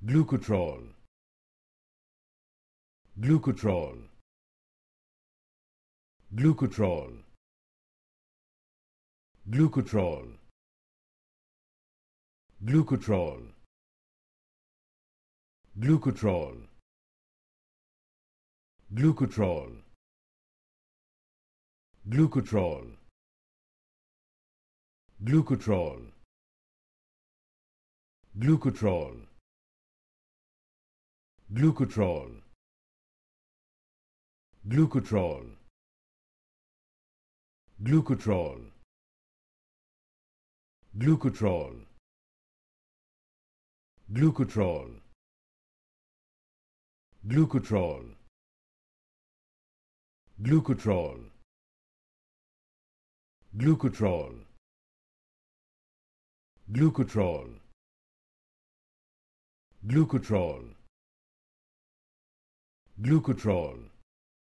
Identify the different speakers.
Speaker 1: glucotrol glucotrol glucotrol glucotrol glucotrol glucotrol glucotrol glucotrol glucotrol glucotrol glucotrol glucotrol glucotrol glucotrol glucotrol glucotrol glucotrol glucotrol glucotrol glucotrol glucotrol